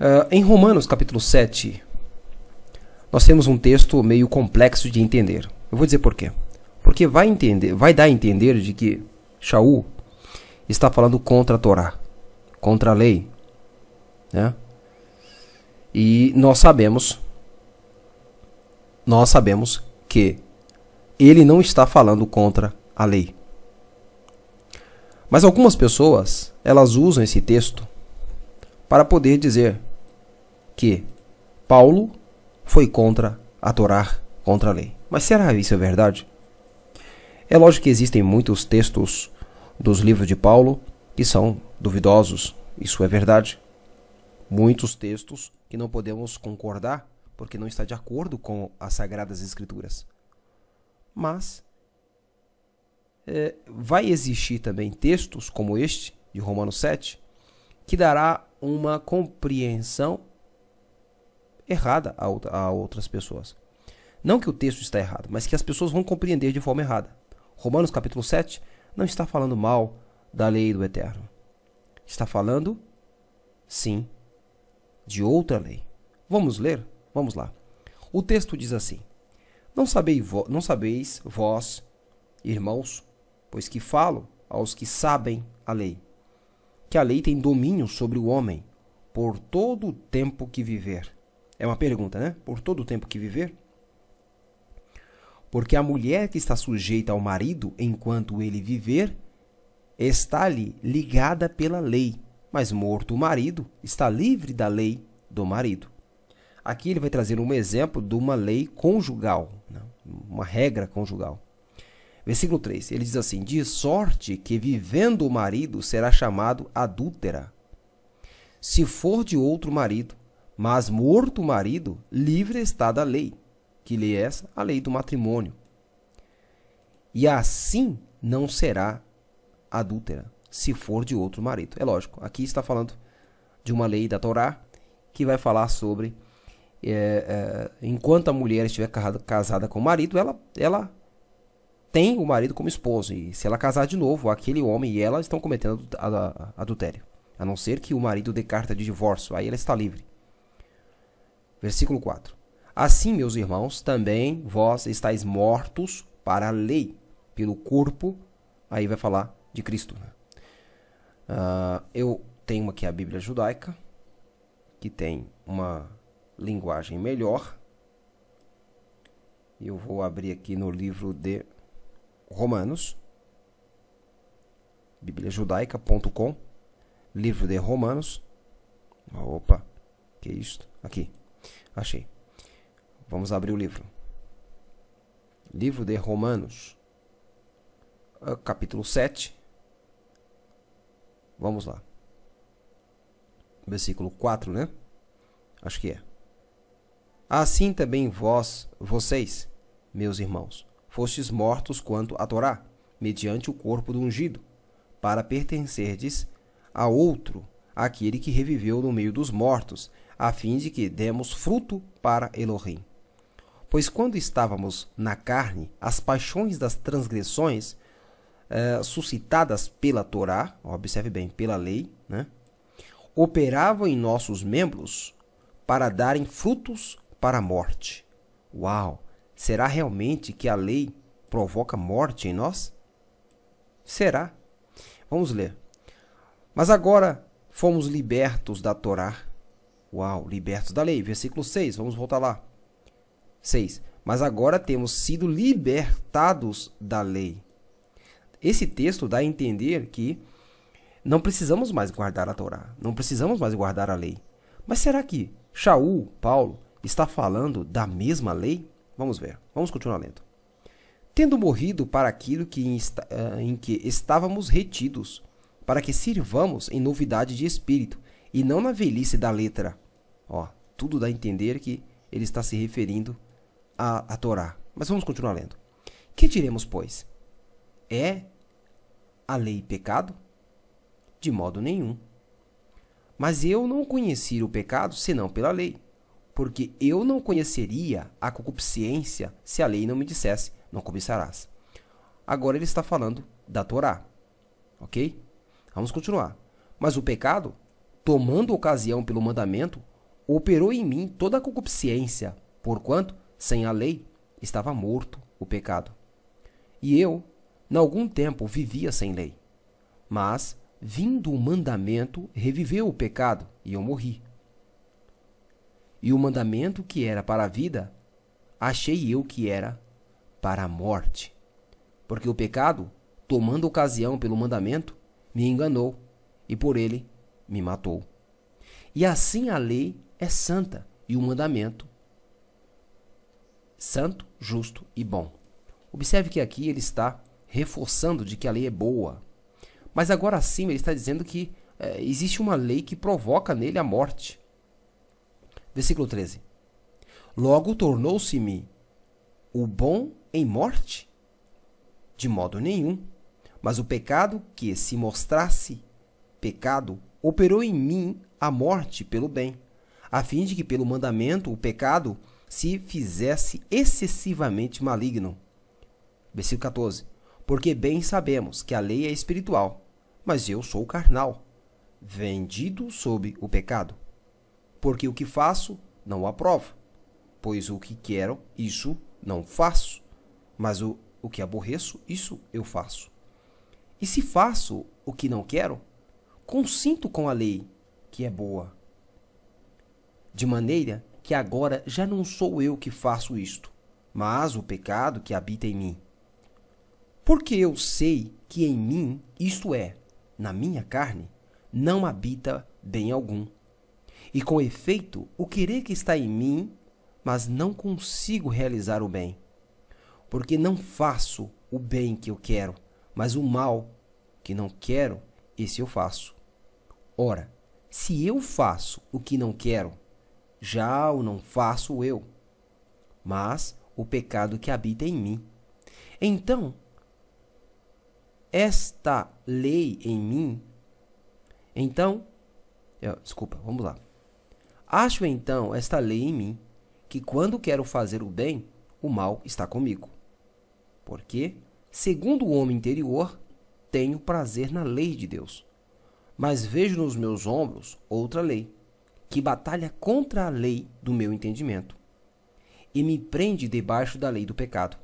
Uh, em Romanos capítulo 7, nós temos um texto meio complexo de entender. Eu vou dizer por quê. Porque vai, entender, vai dar a entender de que Shaul está falando contra a Torá, contra a lei. Né? E nós sabemos, nós sabemos que ele não está falando contra a lei. Mas algumas pessoas, elas usam esse texto para poder dizer que Paulo foi contra a Torá, contra a lei. Mas será isso é verdade? É lógico que existem muitos textos dos livros de Paulo que são duvidosos, isso é verdade. Muitos textos que não podemos concordar porque não está de acordo com as sagradas escrituras. Mas é, vai existir também textos como este de Romanos 7 que dará uma compreensão errada a, outra, a outras pessoas. Não que o texto está errado, mas que as pessoas vão compreender de forma errada. Romanos capítulo 7 não está falando mal da lei do Eterno. Está falando, sim, de outra lei. Vamos ler? Vamos lá. O texto diz assim: Não sabeis, não sabeis vós, irmãos, pois que falo aos que sabem a lei, que a lei tem domínio sobre o homem por todo o tempo que viver. É uma pergunta, né? Por todo o tempo que viver? Porque a mulher que está sujeita ao marido enquanto ele viver está-lhe ligada pela lei, mas morto o marido está livre da lei do marido. Aqui ele vai trazer um exemplo de uma lei conjugal, né? uma regra conjugal. Versículo 3, ele diz assim: De sorte que vivendo o marido será chamado adúltera, se for de outro marido, mas morto o marido, livre está da lei, que lhe é essa a lei do matrimônio. E assim não será adúltera, se for de outro marido. É lógico, aqui está falando de uma lei da Torá que vai falar sobre é, é, enquanto a mulher estiver casada com o marido, ela, ela tem o marido como esposo. E se ela casar de novo, aquele homem e ela estão cometendo adultério. A não ser que o marido dê carta de divórcio, aí ela está livre. Versículo 4. Assim, meus irmãos, também vós estáis mortos para a lei, pelo corpo, aí vai falar de Cristo. Uh, eu tenho aqui a Bíblia judaica, que tem uma linguagem melhor. Eu vou abrir aqui no livro de Romanos, bibliajudaica.com, livro de Romanos. Opa, que é isso? Aqui. Achei. Vamos abrir o livro. Livro de Romanos, ah, capítulo 7. Vamos lá. Versículo 4, né? Acho que é. Assim também vós, vocês, meus irmãos, fostes mortos quanto a Torá, mediante o corpo do ungido, para pertencerdes a outro, aquele que reviveu no meio dos mortos, a fim de que demos fruto para Elohim. Pois quando estávamos na carne, as paixões das transgressões eh, suscitadas pela Torá, observe bem, pela lei, né, operavam em nossos membros para darem frutos para a morte. Uau! Será realmente que a lei provoca morte em nós? Será? Vamos ler. Mas agora fomos libertos da Torá, Uau, libertos da lei. Versículo 6, vamos voltar lá. 6. Mas agora temos sido libertados da lei. Esse texto dá a entender que não precisamos mais guardar a Torá, não precisamos mais guardar a lei. Mas será que Shaul, Paulo, está falando da mesma lei? Vamos ver, vamos continuar lendo. Tendo morrido para aquilo que em, eh, em que estávamos retidos, para que sirvamos em novidade de espírito, e não na velhice da letra. Ó, tudo dá a entender que ele está se referindo a à Torá. Mas vamos continuar lendo. Que diremos, pois? É a lei pecado? De modo nenhum. Mas eu não conheci o pecado senão pela lei, porque eu não conheceria a concupiscência se a lei não me dissesse: não cobiçarás. Agora ele está falando da Torá. Ok? Vamos continuar. Mas o pecado tomando ocasião pelo mandamento, operou em mim toda a concupiscência, porquanto, sem a lei, estava morto o pecado. E eu, algum tempo, vivia sem lei. Mas, vindo o mandamento, reviveu o pecado, e eu morri. E o mandamento que era para a vida, achei eu que era para a morte. Porque o pecado, tomando ocasião pelo mandamento, me enganou, e por ele me matou. E assim a lei é santa e o mandamento santo, justo e bom. Observe que aqui ele está reforçando de que a lei é boa. Mas agora acima ele está dizendo que é, existe uma lei que provoca nele a morte. Versículo 13. Logo tornou-se-me o bom em morte? De modo nenhum. Mas o pecado que se mostrasse pecado operou em mim a morte pelo bem, a fim de que pelo mandamento o pecado se fizesse excessivamente maligno. Versículo 14. Porque bem sabemos que a lei é espiritual, mas eu sou carnal, vendido sob o pecado. Porque o que faço não aprovo, pois o que quero, isso não faço, mas o, o que aborreço, isso eu faço. E se faço o que não quero, consinto com a lei, que é boa. De maneira que agora já não sou eu que faço isto, mas o pecado que habita em mim. Porque eu sei que em mim, isto é, na minha carne, não habita bem algum. E com efeito, o querer que está em mim, mas não consigo realizar o bem. Porque não faço o bem que eu quero, mas o mal que não quero, esse eu faço. Ora, se eu faço o que não quero, já o não faço eu, mas o pecado que habita em mim. Então, esta lei em mim. Então, eu, desculpa, vamos lá. Acho então esta lei em mim, que quando quero fazer o bem, o mal está comigo. Porque, segundo o homem interior, tenho prazer na lei de Deus, mas vejo nos meus ombros outra lei, que batalha contra a lei do meu entendimento, e me prende debaixo da lei do pecado,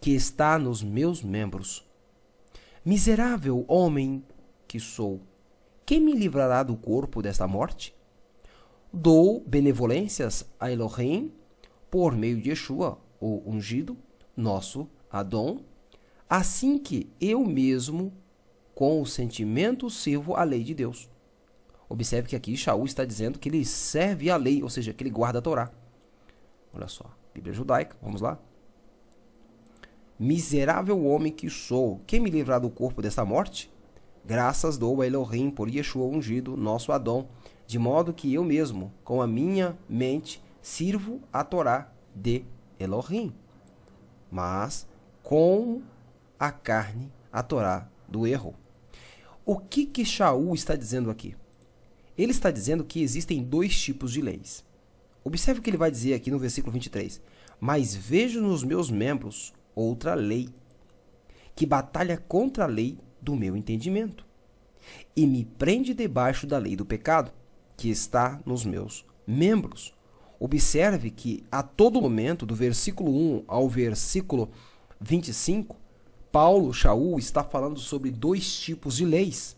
que está nos meus membros. Miserável homem que sou, quem me livrará do corpo desta morte? Dou benevolências a Elohim por meio de Yeshua, o ungido, nosso Adão, assim que eu mesmo com o sentimento sirvo a lei de Deus. Observe que aqui Shaul está dizendo que ele serve a lei, ou seja, que ele guarda a Torá. Olha só, Bíblia judaica, vamos lá. Miserável homem que sou, quem me livrará do corpo desta morte? Graças dou a Elohim por Yeshua ungido, nosso Adão, de modo que eu mesmo, com a minha mente, sirvo a Torá de Elohim. Mas com a carne, a Torá do erro. O que que Shaul está dizendo aqui? Ele está dizendo que existem dois tipos de leis. Observe o que ele vai dizer aqui no versículo 23. Mas vejo nos meus membros outra lei, que batalha contra a lei do meu entendimento, e me prende debaixo da lei do pecado, que está nos meus membros. Observe que a todo momento, do versículo 1 ao versículo 25, Paulo Shaul está falando sobre dois tipos de leis.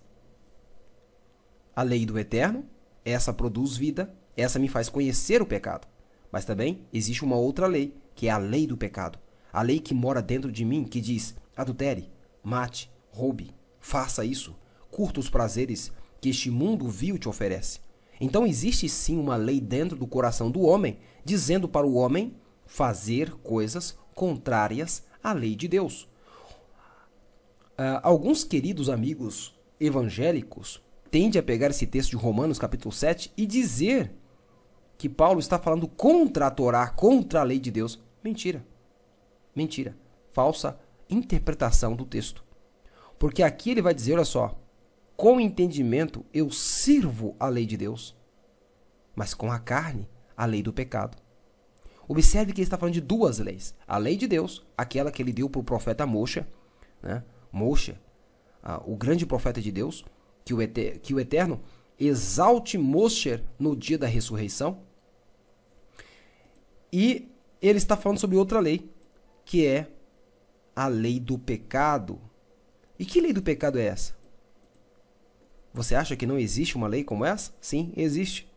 A lei do eterno, essa produz vida, essa me faz conhecer o pecado. Mas também existe uma outra lei, que é a lei do pecado. A lei que mora dentro de mim, que diz: adultere, mate, roube, faça isso, curta os prazeres que este mundo vil te oferece. Então existe sim uma lei dentro do coração do homem, dizendo para o homem fazer coisas contrárias à lei de Deus. Uh, alguns queridos amigos evangélicos tendem a pegar esse texto de Romanos capítulo 7 e dizer que Paulo está falando contra a Torá, contra a lei de Deus. Mentira. Mentira. Falsa interpretação do texto. Porque aqui ele vai dizer, olha só, com entendimento eu sirvo a lei de Deus, mas com a carne, a lei do pecado. Observe que ele está falando de duas leis: a lei de Deus, aquela que ele deu para o profeta Moxa, né? Moshe, ah, o grande profeta de Deus, que o, eter, que o Eterno exalte Moshe no dia da ressurreição. E ele está falando sobre outra lei, que é a lei do pecado. E que lei do pecado é essa? Você acha que não existe uma lei como essa? Sim, existe.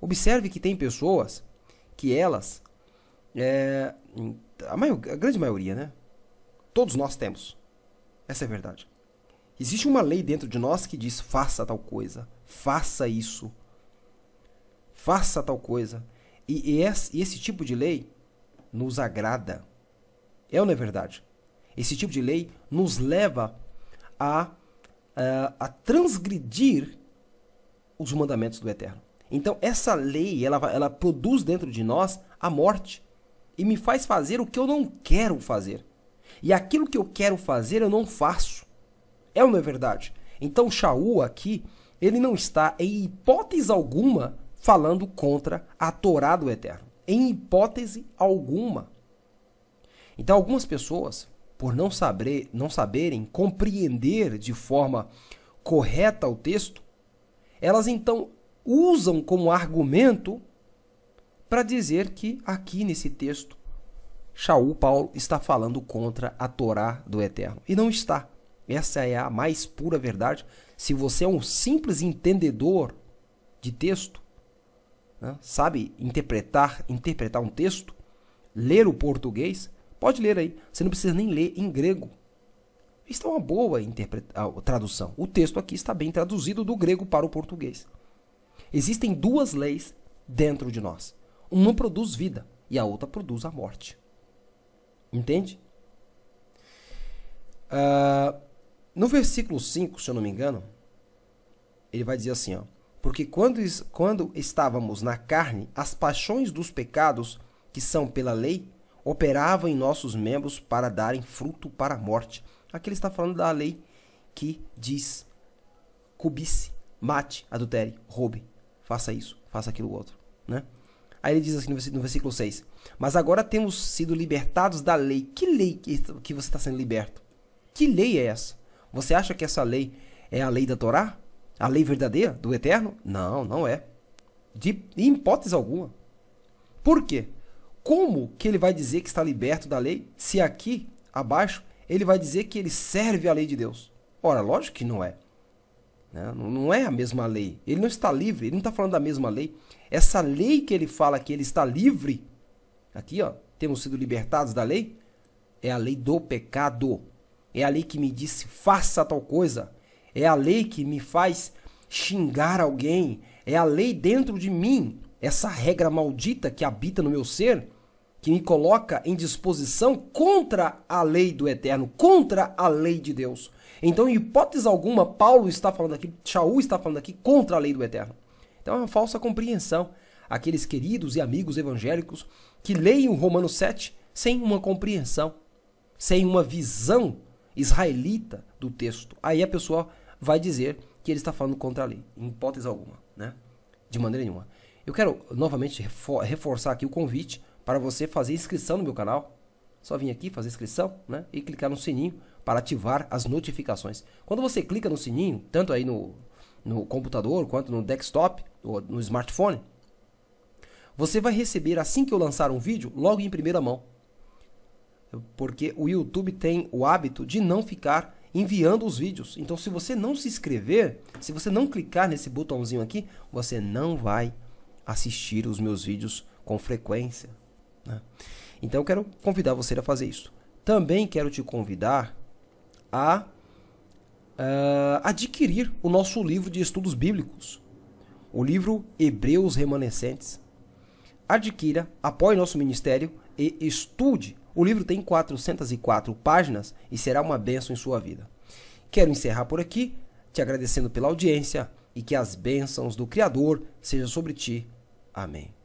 Observe que tem pessoas que elas, é, a, maior, a grande maioria, né? Todos nós temos essa é a verdade. Existe uma lei dentro de nós que diz: faça tal coisa, faça isso, faça tal coisa. E, e esse, esse tipo de lei nos agrada. É ou não é verdade? Esse tipo de lei nos leva a, a, a transgredir os mandamentos do Eterno. Então, essa lei, ela, ela produz dentro de nós a morte e me faz fazer o que eu não quero fazer. E aquilo que eu quero fazer eu não faço. É ou não é verdade? Então Shaul aqui, ele não está em hipótese alguma falando contra a Torá do Eterno. Em hipótese alguma. Então algumas pessoas, por não, saber, não saberem compreender de forma correta o texto, elas então usam como argumento para dizer que aqui nesse texto Shaul Paulo está falando contra a Torá do Eterno. E não está. Essa é a mais pura verdade. Se você é um simples entendedor de texto, né, sabe interpretar, interpretar um texto, ler o português, pode ler aí. Você não precisa nem ler em grego. Está é uma boa tradução. O texto aqui está bem traduzido do grego para o português. Existem duas leis dentro de nós. Uma produz vida e a outra produz a morte. Entende? Uh, no versículo 5, se eu não me engano, ele vai dizer assim, ó. Porque quando, quando estávamos na carne, as paixões dos pecados, que são pela lei, operavam em nossos membros para darem fruto para a morte. Aqui ele está falando da lei que diz: cubice, mate, adultere, roube, faça isso, faça aquilo outro. Né? Aí ele diz assim no versículo 6: Mas agora temos sido libertados da lei. Que lei que você está sendo liberto? Que lei é essa? Você acha que essa lei é a lei da Torá? A lei verdadeira do eterno? Não, não é. De em hipótese alguma. Por quê? Como que ele vai dizer que está liberto da lei se aqui abaixo ele vai dizer que ele serve a lei de Deus? Ora, lógico que não é. Né? Não é a mesma lei. Ele não está livre, ele não está falando da mesma lei. Essa lei que ele fala que ele está livre, aqui ó, temos sido libertados da lei, é a lei do pecado. É a lei que me disse faça tal coisa. É a lei que me faz xingar alguém. É a lei dentro de mim, essa regra maldita que habita no meu ser, que me coloca em disposição contra a lei do eterno, contra a lei de Deus. Então, em hipótese alguma, Paulo está falando aqui, Shaul está falando aqui contra a lei do Eterno. Então, é uma falsa compreensão. Aqueles queridos e amigos evangélicos que leem o Romanos 7 sem uma compreensão, sem uma visão israelita do texto. Aí a pessoa vai dizer que ele está falando contra a lei, em hipótese alguma, né? De maneira nenhuma. Eu quero novamente reforçar aqui o convite para você fazer inscrição no meu canal. Só vir aqui fazer inscrição, né? E clicar no sininho para ativar as notificações. Quando você clica no sininho, tanto aí no, no computador quanto no desktop ou no smartphone, você vai receber assim que eu lançar um vídeo, logo em primeira mão. Porque o YouTube tem o hábito de não ficar enviando os vídeos. Então, se você não se inscrever, se você não clicar nesse botãozinho aqui, você não vai assistir os meus vídeos com frequência. Né? Então, eu quero convidar você a fazer isso. Também quero te convidar a uh, adquirir o nosso livro de estudos bíblicos, o livro Hebreus Remanescentes. Adquira, apoie nosso ministério e estude. O livro tem 404 páginas e será uma bênção em sua vida. Quero encerrar por aqui, te agradecendo pela audiência e que as bênçãos do Criador sejam sobre ti. Amém.